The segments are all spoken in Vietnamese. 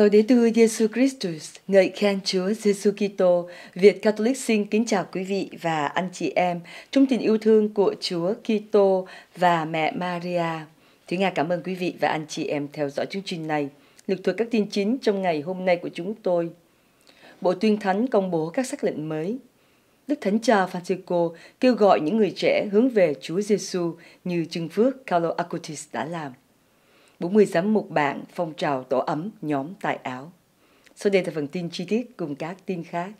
Laudetur Giêsu Christus, ngợi khen Chúa Giêsu Kitô. Việt Catholic xin kính chào quý vị và anh chị em trong tình yêu thương của Chúa Kitô và mẹ Maria. Thúy Nga cảm ơn quý vị và anh chị em theo dõi chương trình này. Lực thuật các tin chính trong ngày hôm nay của chúng tôi. Bộ Tuyên Thánh công bố các sắc lệnh mới. Đức Thánh Cha Francisco kêu gọi những người trẻ hướng về Chúa Giêsu như Trưng Phước Carlo Acutis đã làm. 40 giám mục bạn phong trào tổ ấm nhóm tại áo. Sau đây là phần tin chi tiết cùng các tin khác.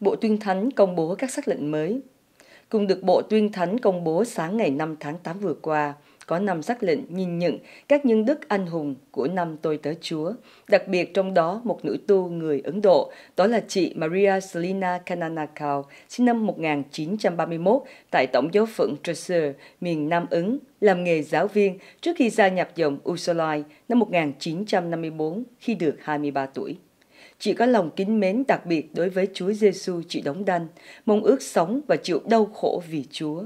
Bộ Tuyên Thánh công bố các sắc lệnh mới. Cùng được Bộ Tuyên Thánh công bố sáng ngày 5 tháng 8 vừa qua, có năm sắc lệnh nhìn nhận các nhân đức anh hùng của năm tôi tới Chúa, đặc biệt trong đó một nữ tu người Ấn Độ, đó là chị Maria Selina Kananakau, sinh năm 1931 tại Tổng giáo phận Thrissur, miền Nam Ấn, làm nghề giáo viên trước khi gia nhập dòng Usulai năm 1954 khi được 23 tuổi. Chị có lòng kính mến đặc biệt đối với Chúa Giêsu chị đóng đanh, mong ước sống và chịu đau khổ vì Chúa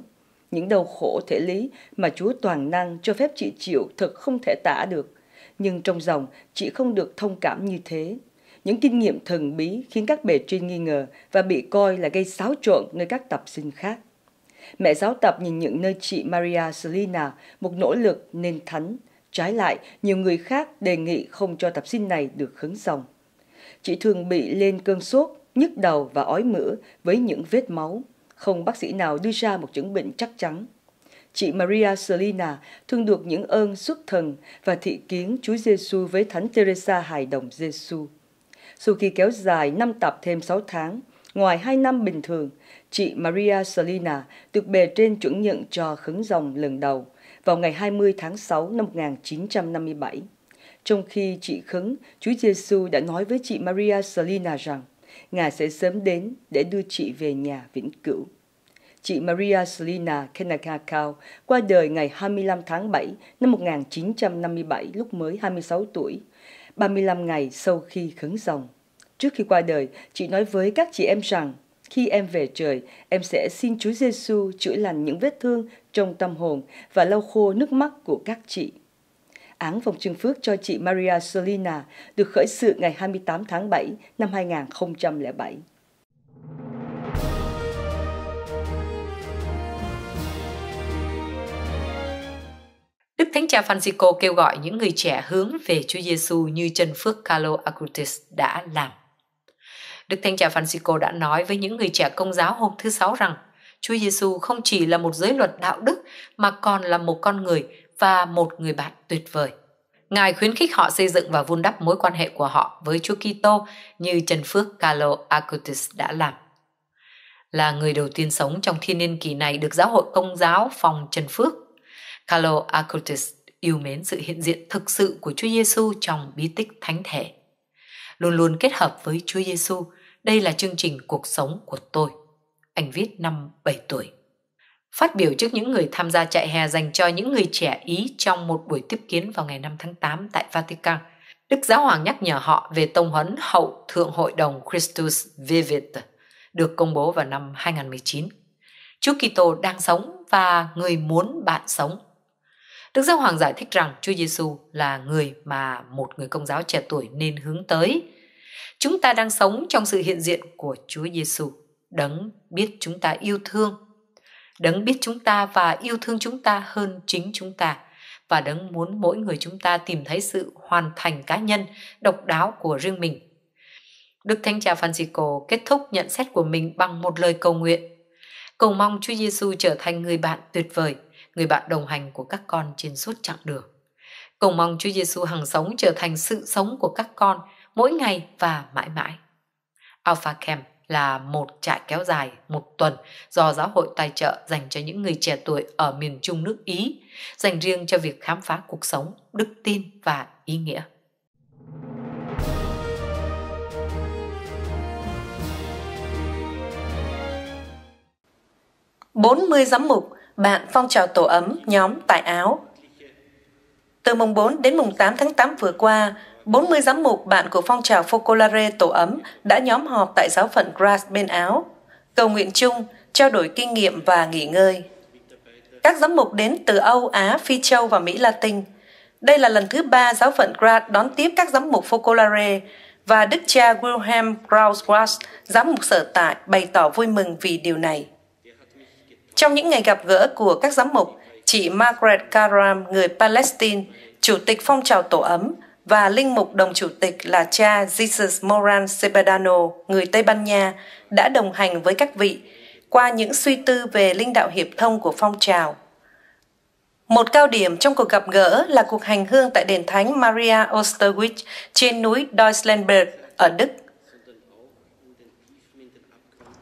những đau khổ thể lý mà Chúa toàn năng cho phép chị chịu thật không thể tả được. Nhưng trong dòng, chị không được thông cảm như thế. Những kinh nghiệm thần bí khiến các bề trên nghi ngờ và bị coi là gây xáo trộn nơi các tập sinh khác. Mẹ giáo tập nhìn những nơi chị Maria Selina một nỗ lực nên thánh. Trái lại, nhiều người khác đề nghị không cho tập sinh này được khấn dòng. Chị thường bị lên cơn sốt, nhức đầu và ói mửa với những vết máu không bác sĩ nào đưa ra một chứng bệnh chắc chắn. Chị Maria Selina thương được những ơn xuất thần và thị kiến Chúa Giêsu với Thánh Teresa hài đồng Giêsu. Sau khi kéo dài năm tập thêm 6 tháng, ngoài 2 năm bình thường, chị Maria Selina được bề trên chuẩn nhận cho khấn dòng lần đầu vào ngày 20 tháng 6 năm 1957. Trong khi chị khấn, Chúa Giêsu đã nói với chị Maria Selina rằng Ngài sẽ sớm đến để đưa chị về nhà vĩnh cửu. Chị Maria Selina Kenakakau qua đời ngày 25 tháng 7 năm 1957 lúc mới 26 tuổi, 35 ngày sau khi khấn rồng. Trước khi qua đời, chị nói với các chị em rằng khi em về trời, em sẽ xin Chúa Giêsu chữa lành những vết thương trong tâm hồn và lau khô nước mắt của các chị án vòng trừng phước cho chị Maria Solina được khởi sự ngày 28 tháng 7 năm 2007. Đức Thánh Cha Francisco kêu gọi những người trẻ hướng về Chúa Giêsu như chân phước Carlo Acutis đã làm. Đức Thánh Cha Francisco đã nói với những người trẻ công giáo hôm thứ Sáu rằng Chúa Giêsu không chỉ là một giới luật đạo đức mà còn là một con người và một người bạn tuyệt vời. Ngài khuyến khích họ xây dựng và vun đắp mối quan hệ của họ với Chúa Kitô như Trần Phước Carlo Acutis đã làm. Là người đầu tiên sống trong thiên niên kỳ này được giáo hội công giáo phòng Trần Phước, Carlo Acutis yêu mến sự hiện diện thực sự của Chúa Giêsu trong bí tích thánh thể. Luôn luôn kết hợp với Chúa Giêsu, đây là chương trình cuộc sống của tôi. Anh viết năm 7 tuổi. Phát biểu trước những người tham gia trại hè dành cho những người trẻ Ý trong một buổi tiếp kiến vào ngày 5 tháng 8 tại Vatican, Đức Giáo Hoàng nhắc nhở họ về tông huấn hậu Thượng Hội đồng Christus Vivit được công bố vào năm 2019. Chúa Kitô đang sống và người muốn bạn sống. Đức Giáo Hoàng giải thích rằng Chúa Giêsu là người mà một người công giáo trẻ tuổi nên hướng tới. Chúng ta đang sống trong sự hiện diện của Chúa Giêsu, đấng biết chúng ta yêu thương đấng biết chúng ta và yêu thương chúng ta hơn chính chúng ta và đấng muốn mỗi người chúng ta tìm thấy sự hoàn thành cá nhân độc đáo của riêng mình đức thánh cha francisco kết thúc nhận xét của mình bằng một lời cầu nguyện cầu mong chúa giêsu trở thành người bạn tuyệt vời người bạn đồng hành của các con trên suốt chặng đường cầu mong chúa giêsu hằng sống trở thành sự sống của các con mỗi ngày và mãi mãi alpha camp là một trại kéo dài một tuần do giáo hội tài trợ dành cho những người trẻ tuổi ở miền Trung nước Ý, dành riêng cho việc khám phá cuộc sống, đức tin và ý nghĩa. Bốn mươi giám mục, bạn phong trào tổ ấm nhóm tại Áo Từ mùng 4 đến mùng 8 tháng 8 vừa qua, 40 giám mục bạn của phong trào Focolare tổ ấm đã nhóm họp tại giáo phận Graz bên Áo, cầu nguyện chung, trao đổi kinh nghiệm và nghỉ ngơi. Các giám mục đến từ Âu, Á, Phi Châu và Mỹ Latin. Đây là lần thứ ba giáo phận Graz đón tiếp các giám mục Focolare và đức cha Wilhelm Krauswas, giám mục sở tại, bày tỏ vui mừng vì điều này. Trong những ngày gặp gỡ của các giám mục, chị Margaret Karam, người Palestine, chủ tịch phong trào tổ ấm, và linh mục đồng chủ tịch là cha Jesus Moran Cepedano, người Tây Ban Nha, đã đồng hành với các vị qua những suy tư về linh đạo hiệp thông của phong trào. Một cao điểm trong cuộc gặp gỡ là cuộc hành hương tại đền thánh Maria Osterwitz trên núi Deutschlandberg ở Đức.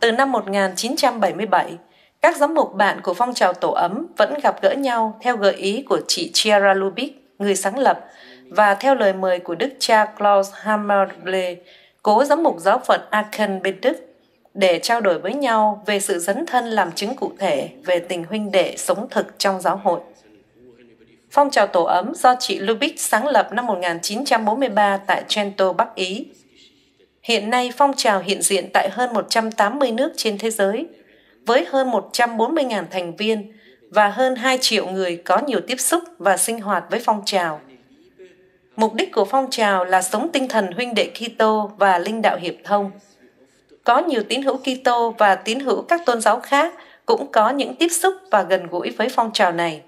Từ năm 1977, các giám mục bạn của phong trào tổ ấm vẫn gặp gỡ nhau theo gợi ý của chị Chiara Lubick, người sáng lập, và theo lời mời của Đức cha Klaus Hammarble, cố giám mục giáo phận Aachen bên Đức, để trao đổi với nhau về sự dấn thân làm chứng cụ thể về tình huynh đệ sống thực trong giáo hội. Phong trào tổ ấm do chị Lubitsch sáng lập năm 1943 tại Trento, Bắc Ý. Hiện nay phong trào hiện diện tại hơn 180 nước trên thế giới, với hơn 140.000 thành viên và hơn 2 triệu người có nhiều tiếp xúc và sinh hoạt với phong trào. Mục đích của phong trào là sống tinh thần huynh đệ Kitô và linh đạo hiệp thông. Có nhiều tín hữu Kitô và tín hữu các tôn giáo khác cũng có những tiếp xúc và gần gũi với phong trào này.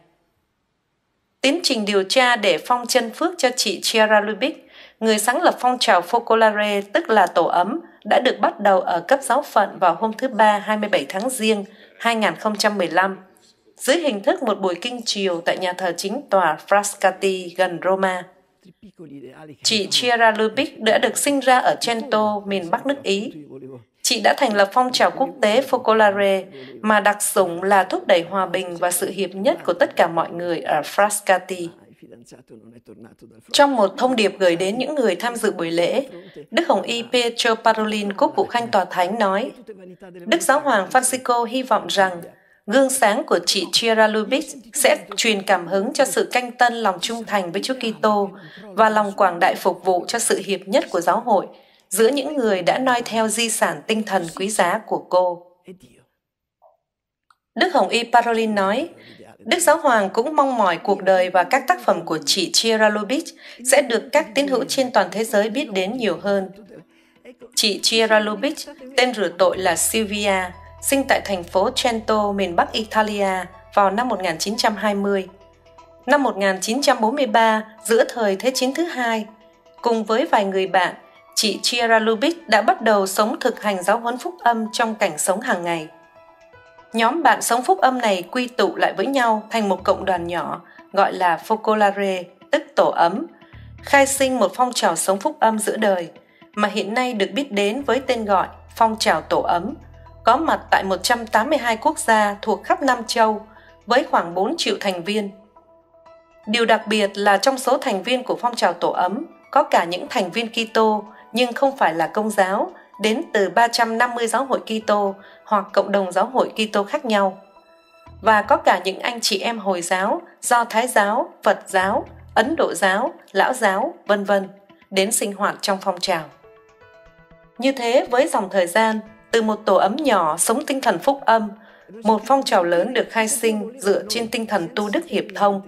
Tiến trình điều tra để phong chân phước cho chị Chiara Lubic, người sáng lập phong trào Focolare tức là tổ ấm, đã được bắt đầu ở cấp giáo phận vào hôm thứ Ba 27 tháng Giêng 2015 dưới hình thức một buổi kinh chiều tại nhà thờ chính tòa Frascati gần Roma. Eh, Chị Chiara Lubic đã được sinh ra ở Cento, miền Bắc nước Ý. Chị đã thành lập phong trào quốc tế Focolare, mà đặc sủng là thúc đẩy hòa bình và sự hiệp nhất của tất cả mọi người ở Frascati. Ah, Trong một thông điệp gửi đến những người tham dự buổi lễ, Đức Hồng Y Pietro Parolin, Quốc vụ Khanh Tòa Thánh, nói Đức Giáo Hoàng Francisco hy vọng rằng Gương sáng của chị Chiara Lubic sẽ truyền cảm hứng cho sự canh tân lòng trung thành với Chúa Kitô và lòng quảng đại phục vụ cho sự hiệp nhất của giáo hội giữa những người đã noi theo di sản tinh thần quý giá của cô. Đức Hồng Y Parolin nói, Đức Giáo Hoàng cũng mong mỏi cuộc đời và các tác phẩm của chị Chiara Lubic sẽ được các tín hữu trên toàn thế giới biết đến nhiều hơn. Chị Chiara Lubic, tên rửa tội là Sylvia, sinh tại thành phố Trento, miền Bắc Italia vào năm 1920. Năm 1943, giữa thời Thế chiến thứ hai, cùng với vài người bạn, chị Chiara Lubic đã bắt đầu sống thực hành giáo huấn phúc âm trong cảnh sống hàng ngày. Nhóm bạn sống phúc âm này quy tụ lại với nhau thành một cộng đoàn nhỏ gọi là Focolare, tức tổ ấm, khai sinh một phong trào sống phúc âm giữa đời mà hiện nay được biết đến với tên gọi phong trào tổ ấm có mặt tại 182 quốc gia thuộc khắp Nam Châu với khoảng 4 triệu thành viên. Điều đặc biệt là trong số thành viên của phong trào tổ ấm có cả những thành viên Kitô nhưng không phải là công giáo đến từ 350 giáo hội Kitô hoặc cộng đồng giáo hội Kitô khác nhau. Và có cả những anh chị em Hồi giáo, Do Thái giáo, Phật giáo, Ấn Độ giáo, Lão giáo, vân vân đến sinh hoạt trong phong trào. Như thế với dòng thời gian, từ một tổ ấm nhỏ sống tinh thần phúc âm, một phong trào lớn được khai sinh dựa trên tinh thần tu đức hiệp thông,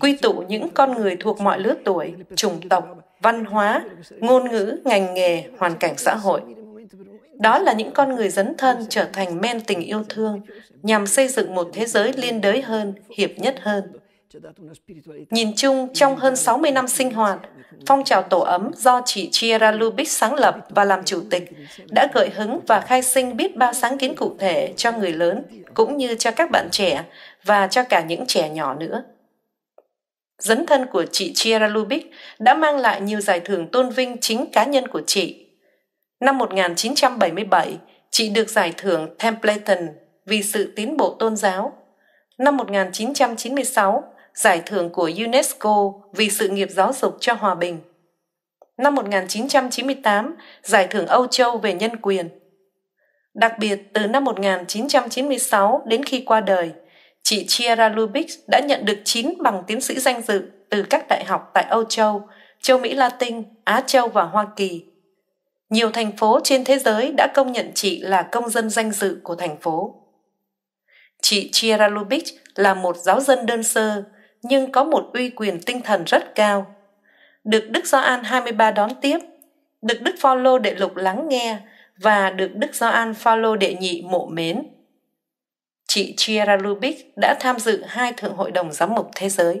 quy tụ những con người thuộc mọi lứa tuổi, chủng tộc, văn hóa, ngôn ngữ, ngành nghề, hoàn cảnh xã hội. Đó là những con người dấn thân trở thành men tình yêu thương nhằm xây dựng một thế giới liên đới hơn, hiệp nhất hơn. Nhìn chung, trong hơn 60 năm sinh hoạt, phong trào tổ ấm do chị Chiara Lubic sáng lập và làm chủ tịch đã gợi hứng và khai sinh biết bao sáng kiến cụ thể cho người lớn cũng như cho các bạn trẻ và cho cả những trẻ nhỏ nữa. Dấn thân của chị Chiara Lubic đã mang lại nhiều giải thưởng tôn vinh chính cá nhân của chị. Năm 1977, chị được giải thưởng Templeton vì sự tiến bộ tôn giáo. Năm 1996, giải thưởng của UNESCO vì sự nghiệp giáo dục cho hòa bình. Năm 1998, giải thưởng Âu Châu về nhân quyền. Đặc biệt, từ năm 1996 đến khi qua đời, chị Chiara Lubic đã nhận được 9 bằng tiến sĩ danh dự từ các đại học tại Âu Châu, châu Mỹ Latin, Á Châu và Hoa Kỳ. Nhiều thành phố trên thế giới đã công nhận chị là công dân danh dự của thành phố. Chị Chiara Lubic là một giáo dân đơn sơ, nhưng có một uy quyền tinh thần rất cao được đức gioan 23 đón tiếp được đức phaolô đệ lục lắng nghe và được đức gioan phaolô đệ nhị mộ mến chị chiara lubic đã tham dự hai thượng hội đồng giám mục thế giới